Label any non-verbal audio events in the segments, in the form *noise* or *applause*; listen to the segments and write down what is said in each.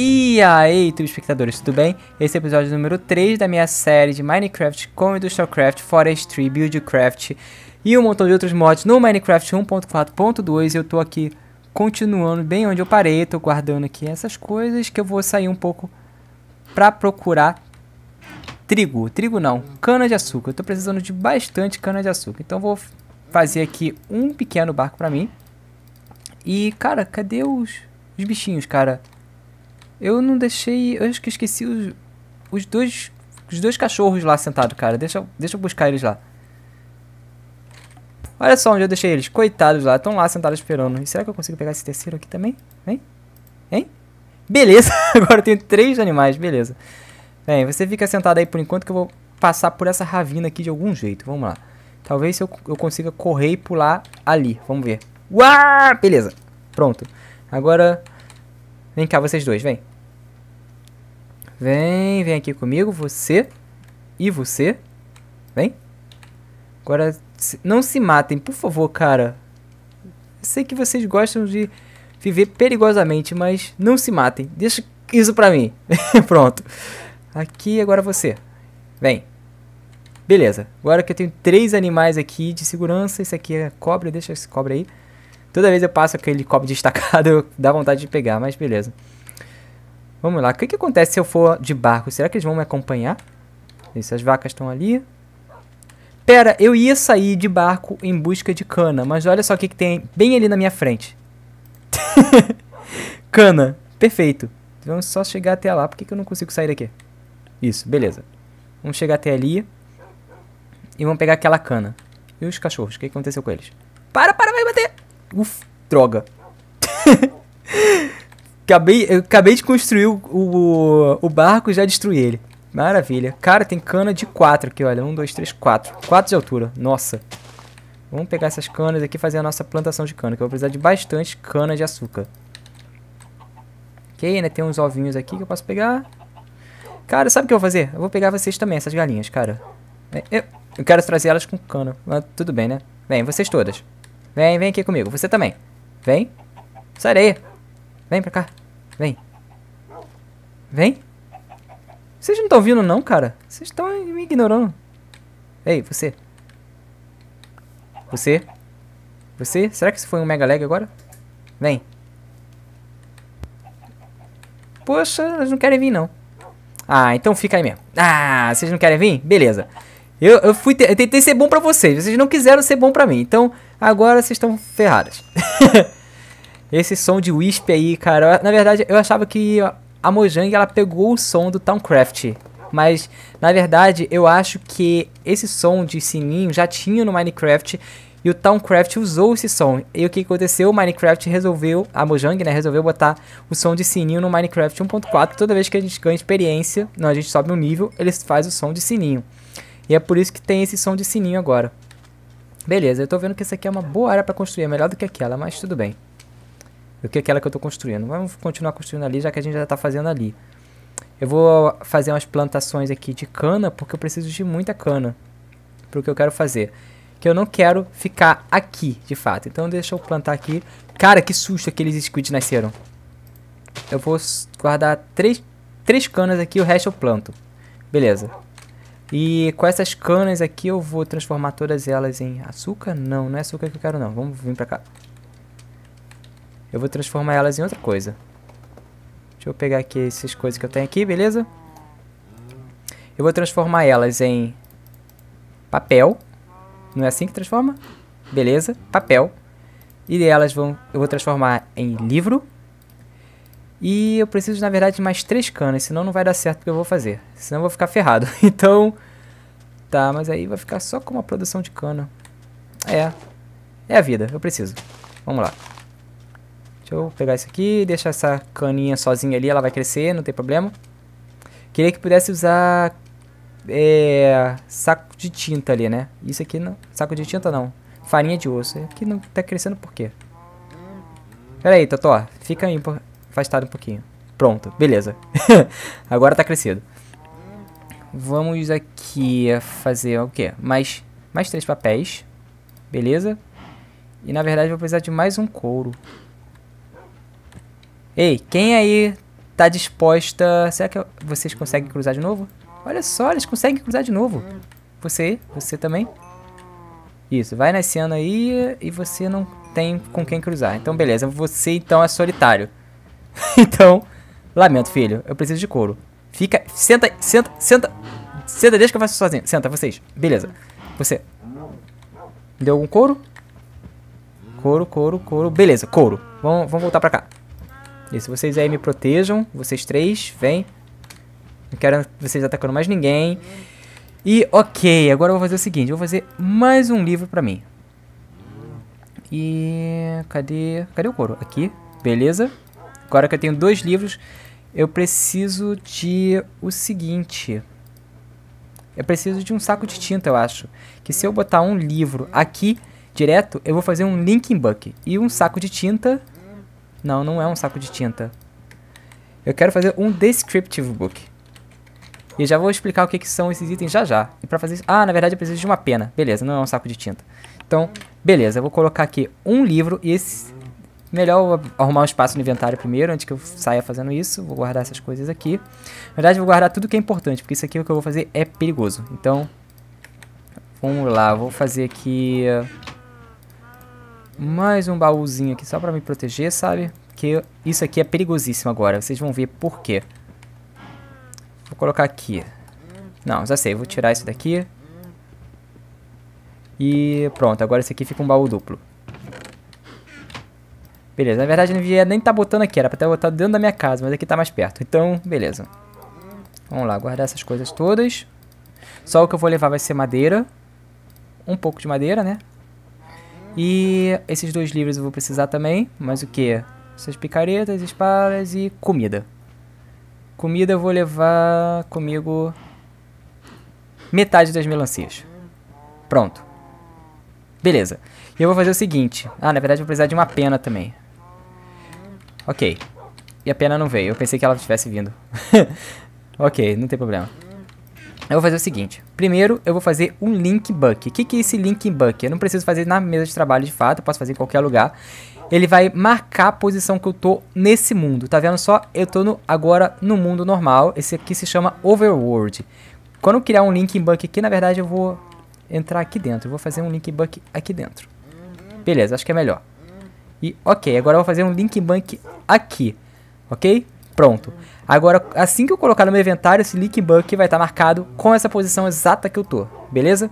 E aí, espectadores, tudo bem? Esse é o episódio número 3 da minha série de Minecraft com Industrialcraft, Forestry, Buildcraft e um montão de outros mods no Minecraft 1.4.2. Eu tô aqui continuando bem onde eu parei, tô guardando aqui essas coisas que eu vou sair um pouco pra procurar trigo. Trigo não, cana-de-açúcar. Eu tô precisando de bastante cana-de-açúcar, então vou fazer aqui um pequeno barco pra mim. E, cara, cadê os, os bichinhos, cara? Eu não deixei. Eu acho que esqueci os, os dois. Os dois cachorros lá sentados, cara. Deixa, deixa eu buscar eles lá. Olha só onde eu deixei eles. Coitados lá, estão lá sentados esperando. E será que eu consigo pegar esse terceiro aqui também? Hein? Hein? Beleza, *laughs* agora eu tenho três animais, beleza. Bem, você fica sentado aí por enquanto que eu vou passar por essa ravina aqui de algum jeito. Vamos lá. Talvez se eu, eu consiga correr e pular ali. Vamos ver. Uau! Beleza. Pronto. Agora Vem cá, vocês dois, vem. Vem, vem aqui comigo, você e você. Vem. Agora, não se matem, por favor, cara. Eu sei que vocês gostam de viver perigosamente, mas não se matem. Deixa isso pra mim. *laughs* Pronto. Aqui, agora você. Vem. Beleza. Agora que eu tenho três animais aqui de segurança. Esse aqui é cobra, deixa esse cobra aí. Toda vez eu passo aquele copo destacado, *laughs* dá vontade de pegar, mas beleza. Vamos lá. O que, que acontece se eu for de barco? Será que eles vão me acompanhar? Isso, as vacas estão ali. Pera, eu ia sair de barco em busca de cana, mas olha só o que, que tem bem ali na minha frente. *laughs* cana. Perfeito. Vamos só chegar até lá. Por que, que eu não consigo sair daqui? Isso, beleza. Vamos chegar até ali. E vamos pegar aquela cana. E os cachorros? O que, que aconteceu com eles? Para, para, vai bater! Uf, droga. acabei, eu acabei de construir o, o, o barco e já destruí ele. Maravilha. Cara, tem cana de 4 aqui, olha. 1, 2, 3, 4. 4 de altura. Nossa. Vamos pegar essas canas aqui e fazer a nossa plantação de cana, que eu vou precisar de bastante cana de açúcar. Ok, né? Tem uns ovinhos aqui que eu posso pegar. Cara, sabe o que eu vou fazer? Eu vou pegar vocês também, essas galinhas, cara. É, eu, quero trazer elas com cana. Mas tudo bem, né? Bem, vocês todas. Vem, vem aqui comigo. Você também. Vem. Sai daí. Vem pra cá. Vem. Vem. Vocês não estão ouvindo não, cara? Vocês estão me ignorando. Ei, você. Você. Você. Será que isso foi um mega lag agora? Vem. Poxa, eles não querem vir não. Ah, então fica aí mesmo. Ah, vocês não querem vir? Beleza. Eu, eu fui te, eu tentei ser bom para vocês, vocês não quiseram ser bom para mim. Então, agora vocês estão ferradas. *laughs* Esse som de Wisp aí, cara. Eu, na verdade, eu achava que a Mojang ela pegou o som do Towncraft. Mas, na verdade, eu acho que esse som de sininho já tinha no Minecraft. E o Towncraft usou esse som. E o que aconteceu? O Minecraft resolveu, a Mojang, né, resolveu botar o som de sininho no Minecraft 1.4. Toda vez que a gente ganha experiência, não, a gente sobe um nível, ele faz o som de sininho. E é por isso que tem esse som de sininho agora. Beleza, eu tô vendo que essa aqui é uma boa área pra construir, é melhor do que aquela, mas tudo bem. Do que aquela que eu tô construindo. Vamos continuar construindo ali, já que a gente já tá fazendo ali. Eu vou fazer umas plantações aqui de cana, porque eu preciso de muita cana. Pro que eu quero fazer. Que eu não quero ficar aqui, de fato. Então deixa eu plantar aqui. Cara, que susto aqueles squids nasceram. Eu vou guardar três, três canas aqui, o resto eu planto. Beleza. E com essas canas aqui eu vou transformar todas elas em açúcar? Não, não é açúcar que eu quero não. Vamos vir pra cá. Eu vou transformar elas em outra coisa. Deixa eu pegar aqui essas coisas que eu tenho aqui, beleza? Eu vou transformar elas em papel. Não é assim que transforma? Beleza, papel. E elas vão... Eu vou transformar em livro. E eu preciso, na verdade, de mais três canas, senão não vai dar certo o que eu vou fazer. Senão eu vou ficar ferrado. *laughs* Então, tá, mas aí vai ficar só com uma produção de cana. É, é a vida, eu preciso. Vamos lá. Deixa eu pegar isso aqui, deixar essa caninha sozinha ali, ela vai crescer, não tem problema. Queria que pudesse usar é, saco de tinta ali, né? Isso aqui não, saco de tinta não, farinha de osso. Aqui é não tá crescendo por quê? Pera aí, Totó, fica aí, afastado um pouquinho. Pronto, beleza. *laughs* Agora tá crescido. Vamos aqui fazer o quê? Mais, mais três papéis. Beleza? E na verdade vou precisar de mais um couro. Ei, quem aí tá disposta... Será que vocês conseguem cruzar de novo? Olha só, eles conseguem cruzar de novo. Você, você também. Isso, vai nascendo aí e você não tem com quem cruzar. Então beleza, você então é solitário. *laughs* então, lamento, filho. Eu preciso de couro. Fica. Senta, senta, senta. Senta, deixa que eu faço sozinho. Senta, vocês. Beleza. Você. Deu algum couro? Couro, couro, couro. Beleza, couro. Vamos, vamos voltar pra cá. Isso, vocês aí me protejam. Vocês três, vem. Não quero vocês atacando mais ninguém. E, ok, agora eu vou fazer o seguinte. Vou fazer mais um livro pra mim. E... Cadê? Cadê o couro? Aqui. Beleza. Agora que eu tenho dois livros, eu preciso de o seguinte. Eu preciso de um saco de tinta, eu acho. Que se eu botar um livro aqui direto, eu vou fazer um linking Buck. E um saco de tinta... Não, não é um saco de tinta. Eu quero fazer um Descriptive Book. E já vou explicar o que, que são esses itens já já. E pra fazer isso... Ah, na verdade eu preciso de uma pena. Beleza, não é um saco de tinta. Então, beleza. Eu vou colocar aqui um livro. E esse, Melhor arrumar um espaço no inventário primeiro, antes que eu saia fazendo isso. Vou guardar essas coisas aqui. Na verdade, vou guardar tudo que é importante, porque isso aqui o que eu vou fazer é perigoso. Então, vamos lá. Vou fazer aqui eh, mais um baúzinho aqui, só pra me proteger, sabe? Porque isso aqui é perigosíssimo agora. Vocês vão ver por quê. Vou colocar aqui. Não, já sei. Vou tirar isso daqui. E pronto, agora esse aqui fica um baú duplo. Beleza, na verdade não devia nem tá botando aqui, era pra ter botando dentro da minha casa, mas aqui tá mais perto. Então, beleza. Vamos lá, guardar essas coisas todas. Só o que eu vou levar vai ser madeira. Um pouco de madeira, né? E esses dois livros eu vou precisar também, mas o que? Essas picaretas, espadas e comida. Comida eu vou levar comigo metade das melancias. Pronto. Beleza. E eu vou fazer o seguinte. Ah, na verdade eu vou precisar de uma pena também. Ok. E a pena não veio. Eu pensei que ela tivesse vindo. *laughs* ok, não tem problema. Eu vou fazer o seguinte. Primeiro, eu vou fazer um link buck. O que, que é esse link buck? Eu não preciso fazer na mesa de trabalho de fato. Eu posso fazer em qualquer lugar ele vai marcar a posição que eu tô nesse mundo. Tá vendo só? Eu tô no, agora no mundo normal. Esse aqui se chama Overworld. Quando eu criar um link bug aqui, na verdade eu vou entrar aqui dentro. Eu vou fazer um link bug aqui dentro. Beleza, acho que é melhor. E ok, agora eu vou fazer um link bank aqui, ok? Pronto. Agora, assim que eu colocar no meu inventário, esse link bank vai estar tá marcado com essa posição exata que eu tô, beleza?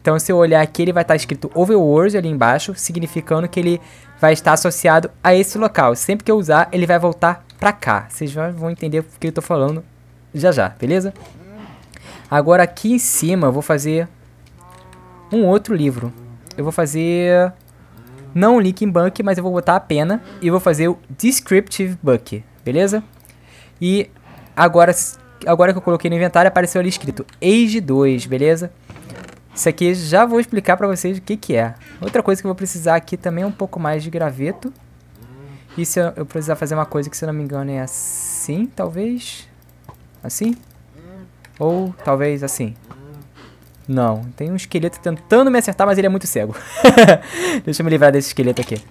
Então, se eu olhar aqui, ele vai estar tá escrito Overworld ali embaixo, significando que ele vai estar associado a esse local. Sempre que eu usar, ele vai voltar pra cá. Vocês já vão entender o que eu tô falando já já, beleza? Agora, aqui em cima, eu vou fazer um outro livro. Eu vou fazer não o em bank, mas eu vou botar a pena e vou fazer o descriptive buck, beleza? E agora, agora que eu coloquei no inventário, apareceu ali escrito age 2, beleza? Isso aqui já vou explicar pra vocês o que que é. Outra coisa que eu vou precisar aqui também é um pouco mais de graveto. E se eu, eu precisar fazer uma coisa que, se eu não me engano, é assim, talvez? Assim? Ou talvez assim. Não, tem um esqueleto tentando me acertar, mas ele é muito cego. *laughs* Deixa eu me livrar desse esqueleto aqui.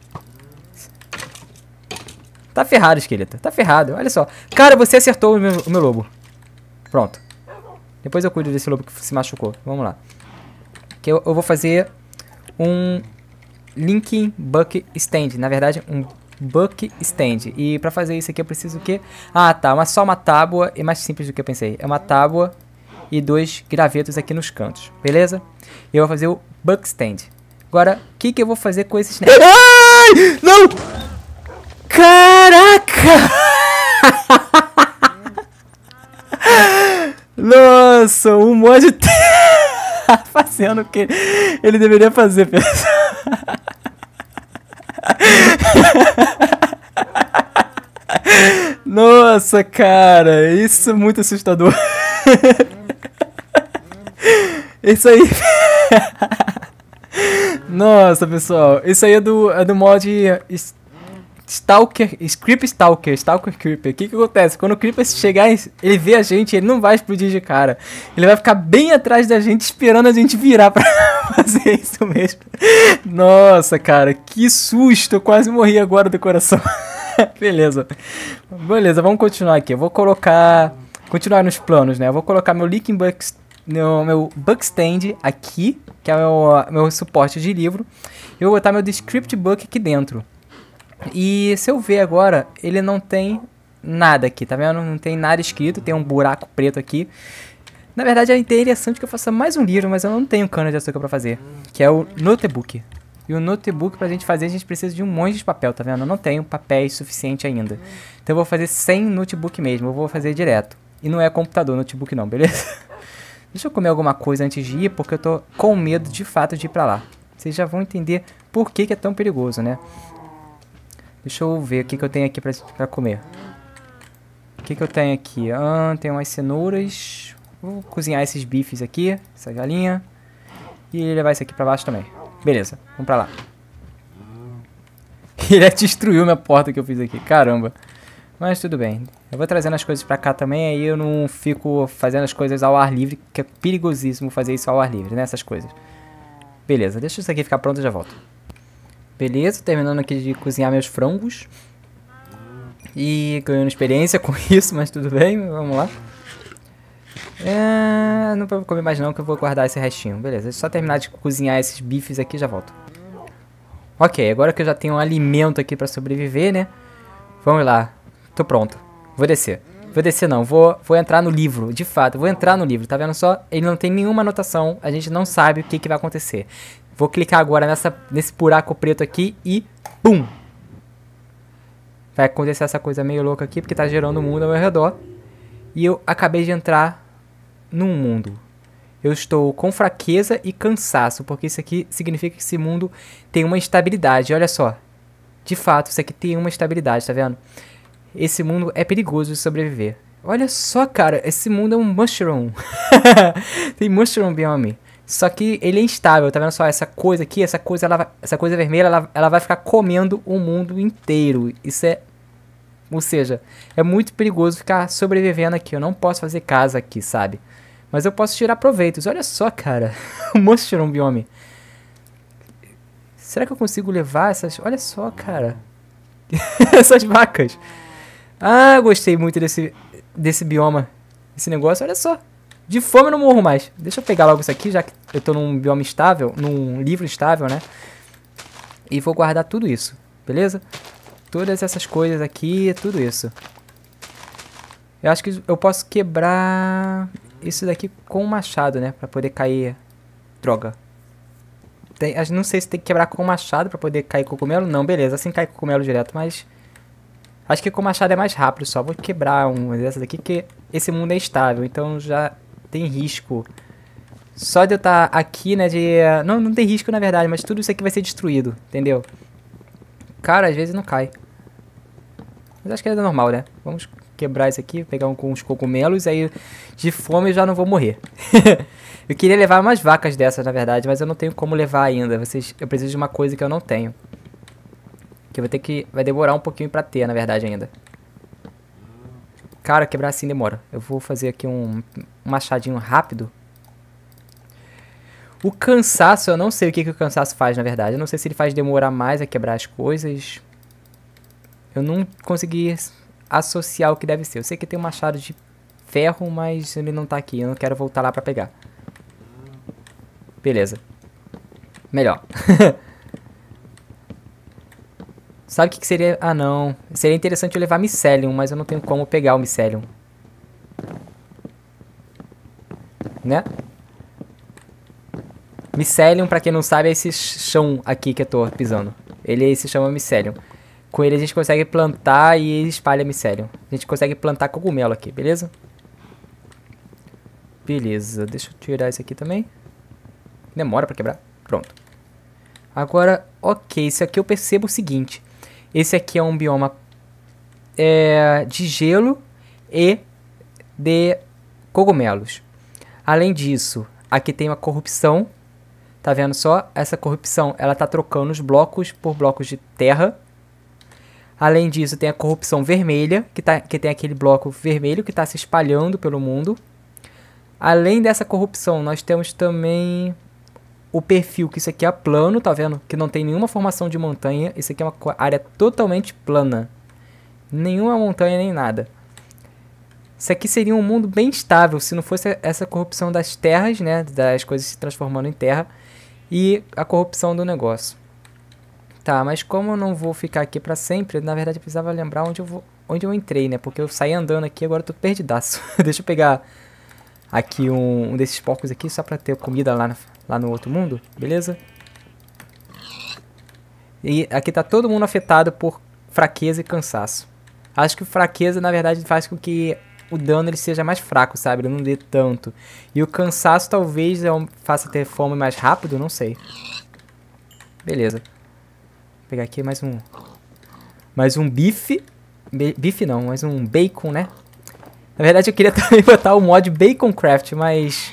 Tá ferrado, esqueleto. Tá ferrado. Olha só. Cara, você acertou o meu, o meu lobo. Pronto. Depois eu cuido desse lobo que se machucou. Vamos lá. Que eu, eu vou fazer um linking Buck Stand. Na verdade, um Buck Stand. E pra fazer isso aqui eu preciso o quê? Ah, tá. mas só uma tábua. É mais simples do que eu pensei. É uma tábua e dois gravetos aqui nos cantos, beleza? Eu vou fazer o Buckstand. Agora, o que, que eu vou fazer com esses... Ai! Não! Caraca! *laughs* Nossa, o mod tá fazendo o que ele deveria fazer, *laughs* pessoal. Nossa, cara, isso é muito assustador. *laughs* Isso aí. *laughs* Nossa, pessoal. Isso aí é do, é do mod Stalker, Creep Stalker, Stalker Creeper. O que que acontece? Quando o Creeper chegar, ele vê a gente, ele não vai explodir de cara. Ele vai ficar bem atrás da gente, esperando a gente virar pra *laughs* fazer isso mesmo. Nossa, cara, que susto! Eu quase morri agora do coração. *laughs* Beleza. Beleza, vamos continuar aqui. Eu vou colocar... Continuar nos planos, né? Eu vou colocar meu Leaking Bucks no meu bookstand aqui, que é o meu, meu suporte de livro. E vou botar meu script book aqui dentro. E se eu ver agora, ele não tem nada aqui, tá vendo? Não tem nada escrito, tem um buraco preto aqui. Na verdade, é interessante que eu faça mais um livro, mas eu não tenho cana de açúcar para fazer, que é o notebook. E o notebook, pra gente fazer, a gente precisa de um monte de papel, tá vendo? Eu não tenho papéis suficiente ainda. Então eu vou fazer sem notebook mesmo, eu vou fazer direto. E não é computador, notebook não, beleza? *laughs* Deixa eu comer alguma coisa antes de ir, porque eu tô com medo de fato de ir pra lá. Vocês já vão entender por que, que é tão perigoso, né? Deixa eu ver o que, que eu tenho aqui pra, pra comer. O que, que eu tenho aqui? Ah, tem umas cenouras. Vou cozinhar esses bifes aqui, essa galinha. E levar isso aqui pra baixo também. Beleza, vamos pra lá. *laughs* Ele destruiu minha porta que eu fiz aqui, caramba. Mas tudo bem. Eu vou trazendo as coisas pra cá também, aí eu não fico fazendo as coisas ao ar livre, que é perigosíssimo fazer isso ao ar livre, né? Essas coisas. Beleza, deixa isso aqui ficar pronto e já volto. Beleza, terminando aqui de cozinhar meus frangos. E ganhando experiência *laughs* com isso, mas tudo bem, vamos lá. É, não vou comer mais não, que eu vou guardar esse restinho. Beleza, é só terminar de cozinhar esses bifes aqui e já volto. Ok, agora que eu já tenho um alimento aqui pra sobreviver, né? Vamos lá. Tô pronto. Vou descer. Vou descer não, vou, vou entrar no livro, de fato, vou entrar no livro, tá vendo só? Ele não tem nenhuma anotação, a gente não sabe o que, que vai acontecer. Vou clicar agora nessa, nesse buraco preto aqui e... Pum! Vai acontecer essa coisa meio louca aqui, porque tá gerando o um mundo ao meu redor. E eu acabei de entrar num mundo. Eu estou com fraqueza e cansaço, porque isso aqui significa que esse mundo tem uma estabilidade, olha só. De fato, isso aqui tem uma estabilidade, tá vendo? Esse mundo é perigoso de sobreviver. Olha só, cara, esse mundo é um mushroom. *laughs* Tem mushroom biome. Só que ele é instável, tá vendo só? Essa coisa aqui, essa coisa, ela, essa coisa vermelha, ela, ela vai ficar comendo o mundo inteiro. Isso é. Ou seja, é muito perigoso ficar sobrevivendo aqui. Eu não posso fazer casa aqui, sabe? Mas eu posso tirar proveitos. Olha só, cara. *laughs* o mushroom biome. Será que eu consigo levar essas. Olha só, cara. *laughs* essas vacas. Ah, gostei muito desse, desse bioma. Esse negócio, olha só. De fome eu não morro mais. Deixa eu pegar logo isso aqui, já que eu tô num bioma estável, num livro estável, né? E vou guardar tudo isso, beleza? Todas essas coisas aqui, tudo isso. Eu acho que eu posso quebrar isso daqui com o machado, né? Pra poder cair... Droga. Tem, não sei se tem que quebrar com o machado pra poder cair cogumelo. Não, beleza. Assim cai cogumelo direto, mas... Acho que com machado é mais rápido só. Vou quebrar uma dessas aqui, que esse mundo é instável, então já tem risco. Só de eu estar tá aqui, né, de... Não, não tem risco, na verdade, mas tudo isso aqui vai ser destruído, entendeu? Cara, às vezes não cai. Mas acho que é normal, né? Vamos quebrar isso aqui, pegar um, com uns cogumelos, aí de fome eu já não vou morrer. *laughs* eu queria levar umas vacas dessas, na verdade, mas eu não tenho como levar ainda. Vocês, eu preciso de uma coisa que eu não tenho. Que vai ter que... Vai demorar um pouquinho pra ter, na verdade, ainda. Cara, quebrar assim demora. Eu vou fazer aqui um, um machadinho rápido. O cansaço, eu não sei o que, que o cansaço faz, na verdade. Eu não sei se ele faz demorar mais a quebrar as coisas. Eu não consegui associar o que deve ser. Eu sei que tem um machado de ferro, mas ele não tá aqui. Eu não quero voltar lá pra pegar. Beleza. Melhor. *laughs* Sabe o que, que, seria... Ah, não. Seria interessante eu levar micélio mas eu não tenho como pegar o micélio Né? micélio pra quem não sabe, é esse chão aqui que eu tô pisando. Ele se chama é micélio Com ele a gente consegue plantar e espalha micélio A gente consegue plantar cogumelo aqui, beleza? Beleza, deixa eu tirar isso aqui também. Demora pra quebrar. Pronto. Agora, ok, isso aqui eu percebo o seguinte. Esse aqui é um bioma é, de gelo e de cogumelos. Além disso, aqui tem uma corrupção. Tá vendo só? Essa corrupção, ela tá trocando os blocos por blocos de terra. Além disso, tem a corrupção vermelha, que, tá, que tem aquele bloco vermelho que está se espalhando pelo mundo. Além dessa corrupção, nós temos também o perfil, que isso aqui é plano, tá vendo? Que não tem nenhuma formação de montanha. Isso aqui é uma área totalmente plana. Nenhuma montanha, nem nada. Isso aqui seria um mundo bem estável, se não fosse essa corrupção das terras, né? Das coisas se transformando em terra. E a corrupção do negócio. Tá, mas como eu não vou ficar aqui para sempre, na verdade eu precisava lembrar onde eu, vou, onde eu entrei, né? Porque eu saí andando aqui agora eu tô perdidaço. *laughs* Deixa eu pegar aqui um, um desses porcos aqui só pra ter comida lá, na, lá no outro mundo, beleza? E aqui tá todo mundo afetado por fraqueza e cansaço. Acho que fraqueza, na verdade, faz com que o dano ele seja mais fraco, sabe? Ele não dê tanto. E o cansaço talvez é faça ter fome mais rápido, não sei. Beleza. Vou pegar aqui mais um... Mais um bife. Bife não, mais um bacon, né? Na verdade, eu queria *laughs* também botar o mod BaconCraft mas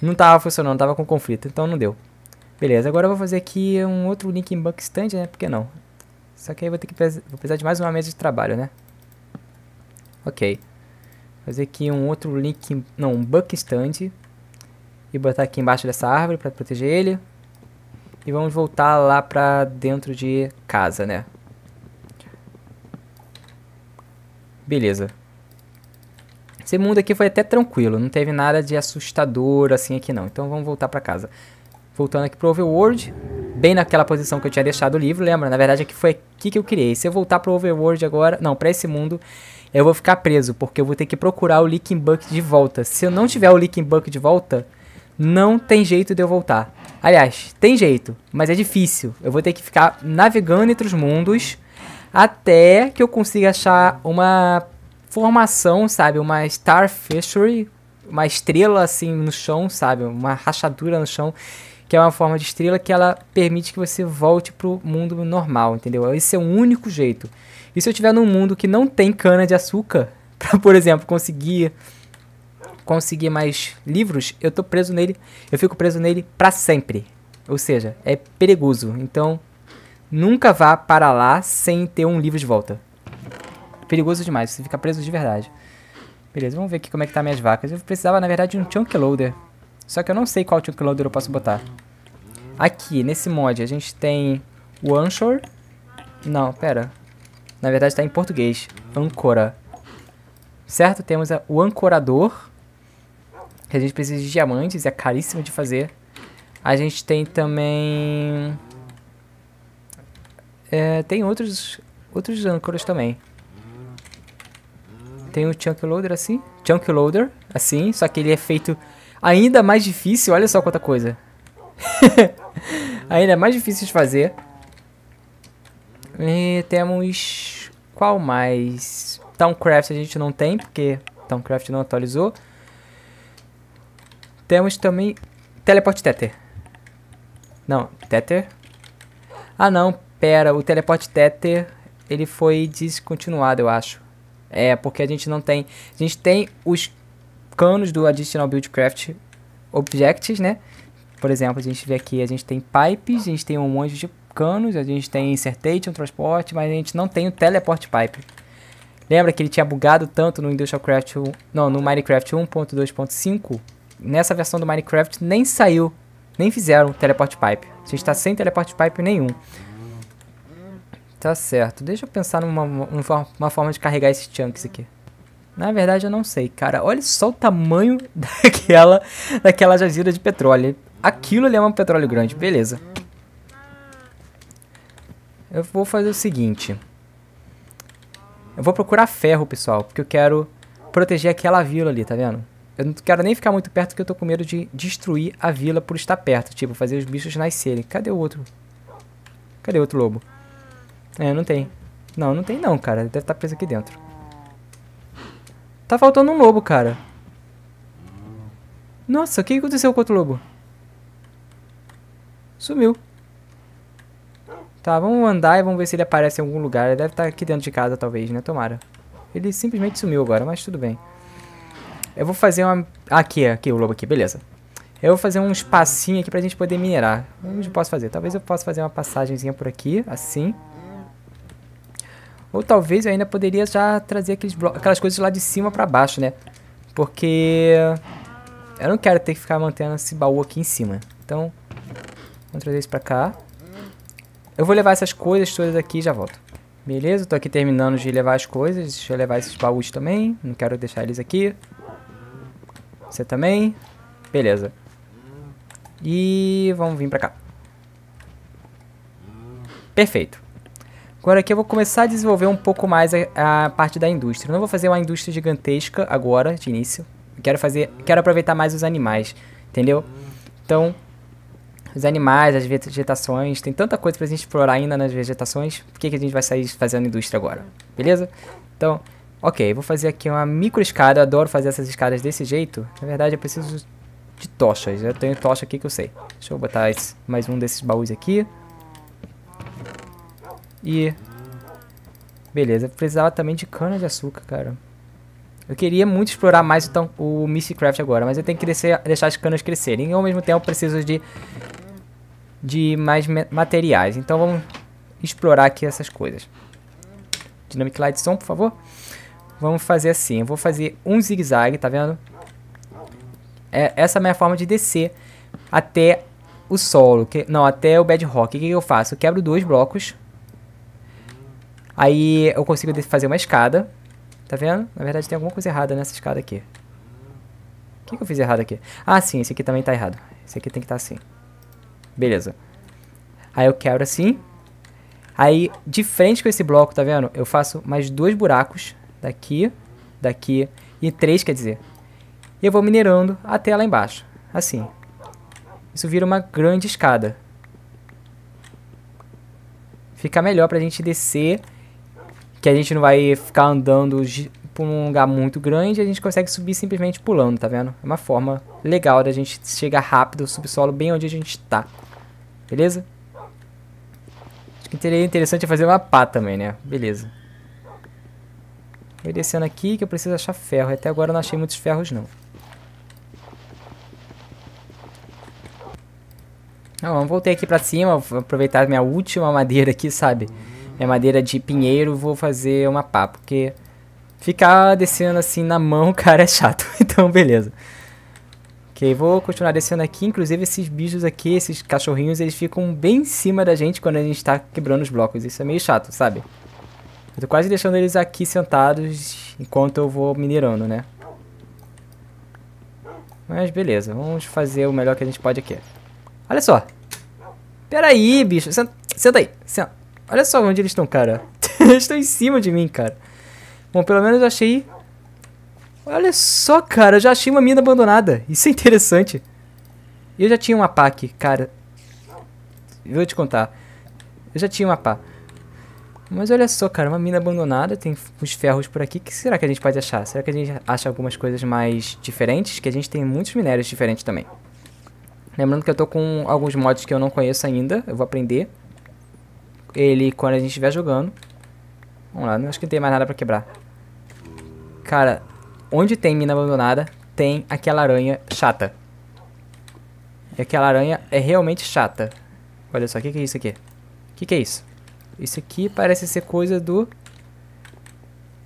não tava funcionando, tava com conflito, então não deu. Beleza, agora eu vou fazer aqui um outro link em Buck Stand, né? Por que não? Só que aí eu vou ter que vou precisar de mais uma mesa de trabalho, né? Ok. Fazer aqui um outro link Não, um Buck Stand. E botar aqui embaixo dessa árvore para proteger ele. E vamos voltar lá pra dentro de casa, né? Beleza. Esse mundo aqui foi até tranquilo, não teve nada de assustador assim aqui não. Então vamos voltar pra casa. Voltando aqui pro Overworld, bem naquela posição que eu tinha deixado o livro, lembra? Na verdade aqui é foi aqui que eu criei. Se eu voltar pro Overworld agora, não, pra esse mundo, eu vou ficar preso, porque eu vou ter que procurar o Leaking Buck de volta. Se eu não tiver o Leaking Buck de volta, não tem jeito de eu voltar. Aliás, tem jeito, mas é difícil. Eu vou ter que ficar navegando entre os mundos até que eu consiga achar uma formação, sabe? Uma Fishery, uma estrela assim no chão, sabe? Uma rachadura no chão, que é uma forma de estrela que ela permite que você volte pro mundo normal, entendeu? Esse é o único jeito. E se eu estiver num mundo que não tem cana de açúcar, *laughs* para, por exemplo, conseguir conseguir mais livros, eu tô preso nele, eu fico preso nele para sempre. Ou seja, é perigoso. Então, nunca vá para lá sem ter um livro de volta perigoso demais, você fica preso de verdade. Beleza, vamos ver aqui como é que tá minhas vacas. Eu precisava, na verdade, de um chunk loader. Só que eu não sei qual chunk loader eu posso botar. Aqui, nesse mod, a gente tem o onshore. Não, pera. Na verdade, tá em português. Ancora. Certo? Temos a, o ancorador. Que a gente precisa de diamantes. É caríssimo de fazer. A gente tem também... É, tem outros, outros âncoras também tem o Chunk Loader assim. Chunk Loader, assim. Só que ele é feito ainda mais difícil. Olha só quanta coisa. *laughs* ainda é mais difícil de fazer. E temos... Qual mais? Towncraft a gente não tem, porque Towncraft não atualizou. Temos também Teleport Tether. Não, Tether. Ah não, pera, o Teleport Tether, ele foi descontinuado, eu acho. É, porque a gente não tem... A gente tem os canos do Additional Buildcraft Objects, né? Por exemplo, a gente vê aqui, a gente tem pipes, a gente tem um monte de canos, a gente tem Insertation, transporte, mas a gente não tem o teleport pipe. Lembra que ele tinha bugado tanto no Industrial Craft 1, não, no Minecraft 1.2.5? Nessa versão do Minecraft nem saiu, nem fizeram teleport pipe. A gente está sem teleport pipe nenhum. Tá certo. Deixa eu pensar numa uma, uma forma de carregar esses chunks aqui. Na verdade, eu não sei, cara. Olha só o tamanho *laughs* daquela, daquela jazida de petróleo. Aquilo ali é um petróleo grande, beleza. Eu vou fazer o seguinte. Eu vou procurar ferro, pessoal, porque eu quero proteger aquela vila ali, tá vendo? Eu não quero nem ficar muito perto, porque eu tô com medo de destruir a vila por estar perto. Tipo, fazer os bichos nascerem. Cadê o outro? Cadê o outro lobo? É, não tem. Não, não tem não, cara. Ele deve estar tá preso aqui dentro. Tá faltando um lobo, cara. Nossa, o que aconteceu com o outro lobo? Sumiu. Tá, vamos andar e vamos ver se ele aparece em algum lugar. Ele deve estar tá aqui dentro de casa, talvez, né? Tomara. Ele simplesmente sumiu agora, mas tudo bem. Eu vou fazer uma... Aqui, aqui, o lobo aqui, beleza. Eu vou fazer um espacinho aqui pra gente poder minerar. Onde eu posso fazer? Talvez eu possa fazer uma passagemzinha por aqui, assim. Ou talvez eu ainda poderia já trazer aqueles aquelas coisas lá de cima para baixo, né? Porque eu não quero ter que ficar mantendo esse baú aqui em cima. Então, vamos trazer isso pra cá. Eu vou levar essas coisas todas aqui e já volto. Beleza, tô aqui terminando de levar as coisas. Deixa eu levar esses baús também. Não quero deixar eles aqui. Você também. Beleza. E vamos vir pra cá. Perfeito. Agora aqui eu vou começar a desenvolver um pouco mais a, a parte da indústria. Eu não vou fazer uma indústria gigantesca agora, de início. Eu quero fazer, quero aproveitar mais os animais, entendeu? Então, os animais, as vegetações, tem tanta coisa pra gente explorar ainda nas vegetações. Por que, que a gente vai sair fazendo indústria agora? Beleza? Então, ok, vou fazer aqui uma micro escada. Eu adoro fazer essas escadas desse jeito. Na verdade, eu preciso de tochas. Eu tenho tocha aqui que eu sei. Deixa eu botar esse, mais um desses baús aqui. E... Beleza, precisava também de cana de açúcar, cara. Eu queria muito explorar mais então, o Mistcraft agora, mas eu tenho que descer, deixar as canas crescerem. E ao mesmo tempo preciso de, de mais materiais. Então vamos explorar aqui essas coisas. Dynamic Light Som, por favor. Vamos fazer assim, eu vou fazer um zigue-zague, tá vendo? É, essa é a minha forma de descer até o solo, que, não, até o bedrock. O que, que eu faço? Eu quebro dois blocos Aí eu consigo fazer uma escada. Tá vendo? Na verdade tem alguma coisa errada nessa escada aqui. O que, que eu fiz errado aqui? Ah, sim, esse aqui também tá errado. Esse aqui tem que estar tá assim. Beleza. Aí eu quebro assim. Aí, de frente com esse bloco, tá vendo? Eu faço mais dois buracos. Daqui, daqui e três, quer dizer. E eu vou minerando até lá embaixo. Assim. Isso vira uma grande escada. Fica melhor pra gente descer que a gente não vai ficar andando por um lugar muito grande, a gente consegue subir simplesmente pulando, tá vendo? É uma forma legal da gente chegar rápido ao subsolo bem onde a gente tá. Beleza? Acho que seria interessante é fazer uma pá também, né? Beleza. Vou descendo aqui que eu preciso achar ferro. Até agora eu não achei muitos ferros, não. Não, ah, voltei aqui pra cima, vou aproveitar minha última madeira aqui, sabe? minha madeira de pinheiro, vou fazer uma pá, porque ficar descendo assim na mão, *laughs* cara, é chato. *laughs* então, beleza. Ok, vou continuar descendo aqui. Inclusive, esses bichos aqui, esses cachorrinhos, eles ficam bem em cima da gente quando a gente tá quebrando os blocos. Isso é meio chato, sabe? Eu tô quase deixando eles aqui sentados enquanto eu vou minerando, né? Mas beleza, vamos fazer o melhor que a gente pode aqui. Olha só. Pera aí, bicho. Senta, senta aí. Senta. Olha só onde eles estão, cara. *laughs* eles estão em cima de mim, cara. Bom, pelo menos eu achei... Olha só, cara. Eu já achei uma mina abandonada. Isso é interessante. Eu já tinha uma pá aqui, cara. vou te contar. Eu já tinha uma pá. Mas olha só, cara, uma mina abandonada, tem uns ferros por aqui. O que será que a gente pode achar? Será que a gente acha algumas coisas mais diferentes? Que a gente tem muitos minérios diferentes também. Lembrando que eu tô com alguns mods que eu não conheço ainda, eu vou aprender ele quando a gente estiver jogando. Vamos lá, não acho que não tem mais nada pra quebrar. Cara, onde tem mina abandonada, tem aquela aranha chata. E aquela aranha é realmente chata. Olha só, o que, que, é isso aqui? O que, que é isso? Isso aqui parece ser coisa do...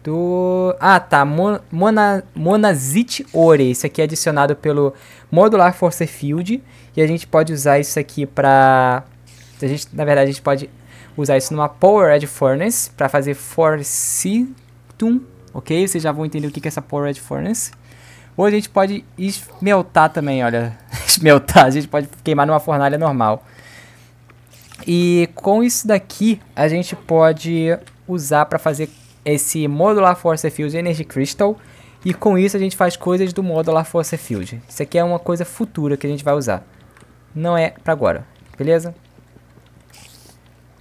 Do... Ah, tá. Mon, mona, monazite Ore. Isso aqui é adicionado pelo Modular Force Field. E a gente pode usar isso aqui pra... A gente, na verdade, a gente pode usar isso numa Powered Furnace para fazer Forcitum, ok? Vocês já vão entender o que, que é essa Powered Furnace. Ou a gente pode esmeltar também, olha. *laughs* esmeltar, a gente pode queimar numa fornalha normal. E com isso daqui, a gente pode usar para fazer esse Modular Force Field Energy Crystal. E com isso a gente faz coisas do Modular Force Field. Isso aqui é uma coisa futura que a gente vai usar. Não é para agora, beleza?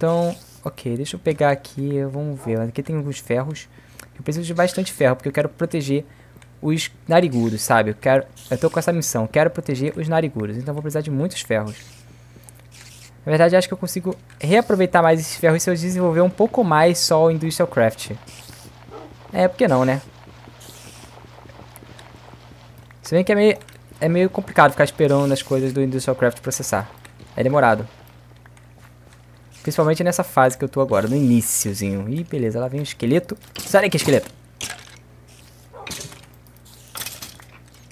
Então, ok, deixa eu pegar aqui, vamos ver. Aqui tem alguns ferros. Eu preciso de bastante ferro, porque eu quero proteger os narigudos, sabe? Eu, quero, eu tô com essa missão, quero proteger os narigudos. Então vou precisar de muitos ferros. Na verdade, acho que eu consigo reaproveitar mais esses ferros se eu desenvolver um pouco mais só o Industrial Craft. É, porque não, né? Se bem que é meio, é meio complicado ficar esperando as coisas do Industrial Craft processar. É demorado. Principalmente nessa fase que eu tô agora, no iníciozinho. Ih, beleza, lá vem o esqueleto. Sai daqui, esqueleto.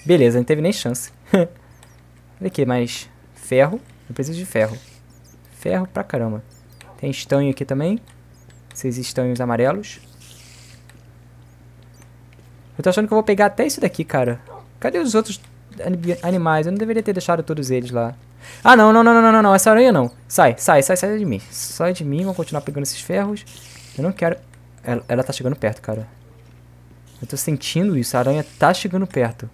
Beleza, não teve nem chance. *laughs* Olha aqui, mais ferro. Eu preciso de ferro. Ferro pra caramba. Tem estanho aqui também. Esses estanhos amarelos. Eu tô achando que eu vou pegar até isso daqui, cara. Cadê os outros animais? Eu não deveria ter deixado todos eles lá. Ah, não, não, não, não, não, não, essa aranha não. Sai, sai, sai, sai de mim. Sai de mim, vou continuar pegando esses ferros. Eu não quero... Ela, ela tá chegando perto, cara. Eu tô sentindo isso, a aranha tá chegando perto.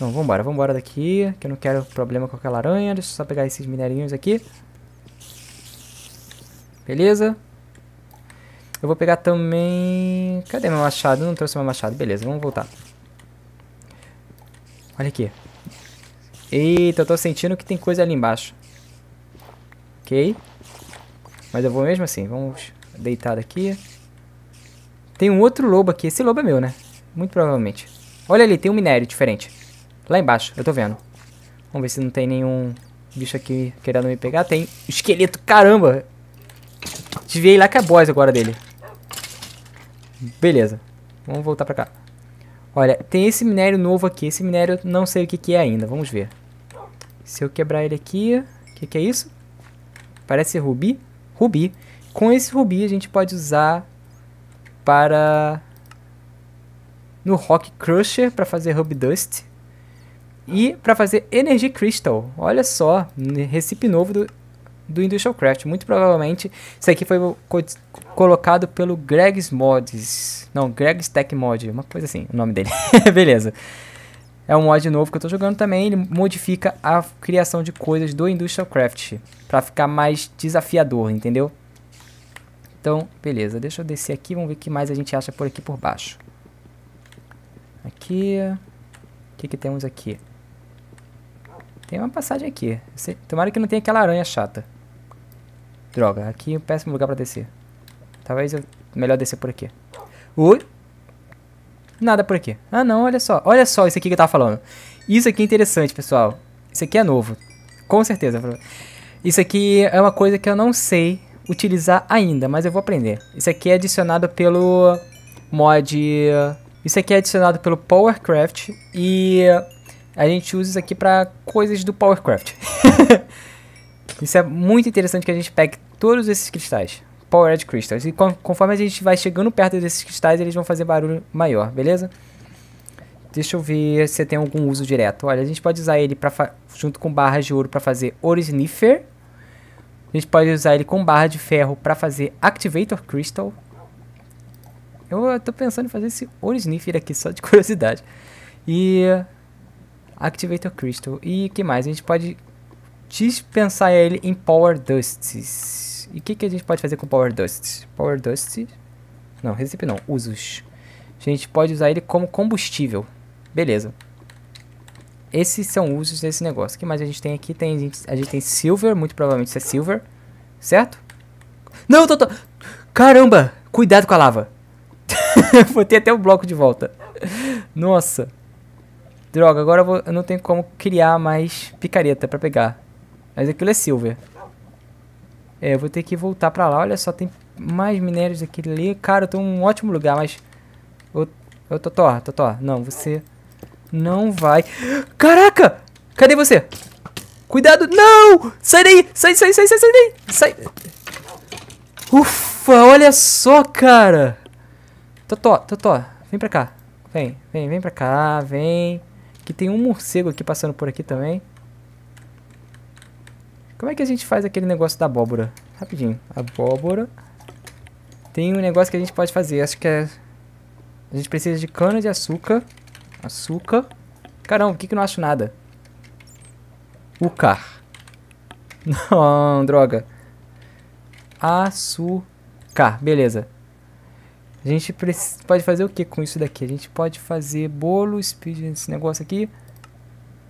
Não, vambora, vambora daqui, que eu não quero problema com aquela aranha. Deixa eu só pegar esses minerinhos aqui. Beleza. Eu vou pegar também... Cadê meu machado? Eu não trouxe meu machado. Beleza, vamos voltar. Olha aqui. Eita, eu tô sentindo que tem coisa ali embaixo. Ok. Mas eu vou mesmo assim. Vamos deitar aqui. Tem um outro lobo aqui. Esse lobo é meu, né? Muito provavelmente. Olha ali, tem um minério diferente. Lá embaixo, eu tô vendo. Vamos ver se não tem nenhum bicho aqui querendo me pegar. Tem esqueleto, caramba! Desviei lá que é boss agora dele. Beleza. Vamos voltar pra cá. Olha, tem esse minério novo aqui. Esse minério eu não sei o que, que é ainda. Vamos ver. Se eu quebrar ele aqui... O que, que é isso? Parece rubi? Rubi. Com esse rubi a gente pode usar para... No Rock Crusher para fazer Ruby Dust. E para fazer Energy Crystal. Olha só, recipe novo do, do Industrial Craft. Muito provavelmente, isso aqui foi co colocado pelo Greg's Mods. Não, Greg Stack Mod, uma coisa assim, o nome dele. *laughs* Beleza. É um mod novo que eu tô jogando também, ele modifica a criação de coisas do Industrial Craft para ficar mais desafiador, entendeu? Então, beleza, deixa eu descer aqui, vamos ver o que mais a gente acha por aqui por baixo. Aqui, o que que temos aqui? Tem uma passagem aqui, tomara que não tenha aquela aranha chata. Droga, aqui é um péssimo lugar pra descer. Talvez eu... melhor descer por aqui. Oi? Nada por aqui. Ah, não, olha só. Olha só isso aqui que eu tava falando. Isso aqui é interessante, pessoal. Isso aqui é novo. Com certeza. Isso aqui é uma coisa que eu não sei utilizar ainda, mas eu vou aprender. Isso aqui é adicionado pelo mod... Isso aqui é adicionado pelo PowerCraft e a gente usa isso aqui para coisas do PowerCraft. *laughs* isso é muito interessante que a gente pegue todos esses cristais. Powered Crystals. E conforme a gente vai chegando perto desses cristais, eles vão fazer barulho maior, beleza? Deixa eu ver se tem algum uso direto. Olha, a gente pode usar ele pra junto com barras de ouro para fazer Ouro Sniffer. A gente pode usar ele com barra de ferro para fazer Activator Crystal. Eu tô pensando em fazer esse Ouro Sniffer aqui, só de *laughs* curiosidade. E Activator Crystal. E que mais? A gente pode dispensar ele em Power Dusts. E o que, que a gente pode fazer com Power Dust? Power Dust... Não, recipe não, usos. A gente pode usar ele como combustível. Beleza. Esses são usos desse negócio. O que mais a gente tem aqui? Tem, a, gente, a gente tem Silver, muito provavelmente isso é Silver. Certo? Não, tô, tô... Caramba! Cuidado com a lava. *laughs* Botei até o bloco de volta. Nossa. Droga, agora eu, vou, eu não tenho como criar mais picareta pra pegar. Mas aquilo é silver. É, eu vou ter que voltar pra lá. Olha só, tem mais minérios aqui ali. Cara, eu tô um ótimo lugar, mas... Ô, ô Totó, Totó, não, você não vai... Caraca! Cadê você? Cuidado! Não! Sai daí! Sai, sai, sai, sai, sai daí! Sai! Ufa, olha só, cara! Totó, Totó, vem pra cá. Vem, vem, vem pra cá, vem. Que tem um morcego aqui passando por aqui também. Como é que a gente faz aquele negócio da abóbora? Rapidinho. Abóbora. Tem um negócio que a gente pode fazer. Acho que é... A gente precisa de cana de açúcar. Açúcar. Caramba, por que, que eu não acho nada? Ucar. *laughs* Não, droga. Açúcar. Beleza. A gente pode fazer o que com isso daqui? A gente pode fazer bolo, speed, esse negócio aqui.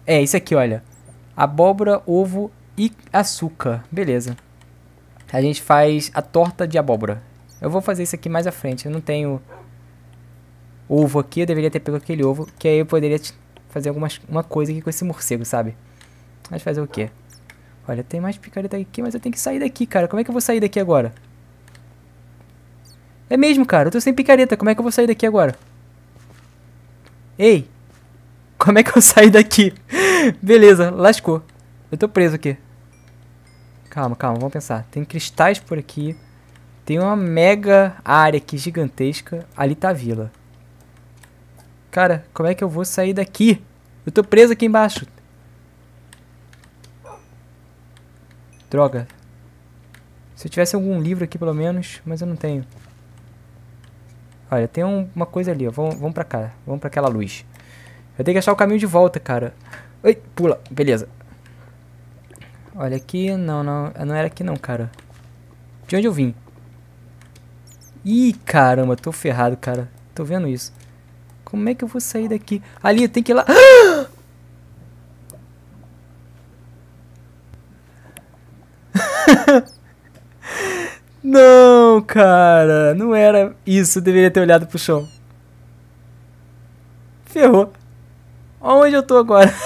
É, isso aqui, olha. Abóbora, ovo e açúcar. Beleza. A gente faz a torta de abóbora. Eu vou fazer isso aqui mais à frente. Eu não tenho ovo aqui. Eu deveria ter pego aquele ovo. Que aí eu poderia fazer algumas, uma coisa aqui com esse morcego, sabe? Mas fazer o quê? Olha, tem mais picareta aqui, mas eu tenho que sair daqui, cara. Como é que eu vou sair daqui agora? É mesmo, cara. Eu tô sem picareta. Como é que eu vou sair daqui agora? Ei! Como é que eu *laughs* saio daqui? Beleza, lascou. Eu tô preso aqui. Calma, calma, vamos pensar. Tem cristais por aqui. Tem uma mega área aqui gigantesca. Ali tá a vila. Cara, como é que eu vou sair daqui? Eu tô preso aqui embaixo. Droga. Se eu tivesse algum livro aqui, pelo menos. Mas eu não tenho. Olha, tem um, uma coisa ali, ó. Vamos, vamos pra cá. Vamos pra aquela luz. Eu tenho que achar o caminho de volta, cara. Ai, pula. Beleza. Olha aqui, não, não, não era aqui não, cara. De onde eu vim? Ih, caramba, tô ferrado, cara. Tô vendo isso. Como é que eu vou sair daqui? Ali, tem que ir lá. *laughs* não, cara. Não era isso. Eu deveria ter olhado pro chão. Ferrou. Onde eu tô agora? *laughs*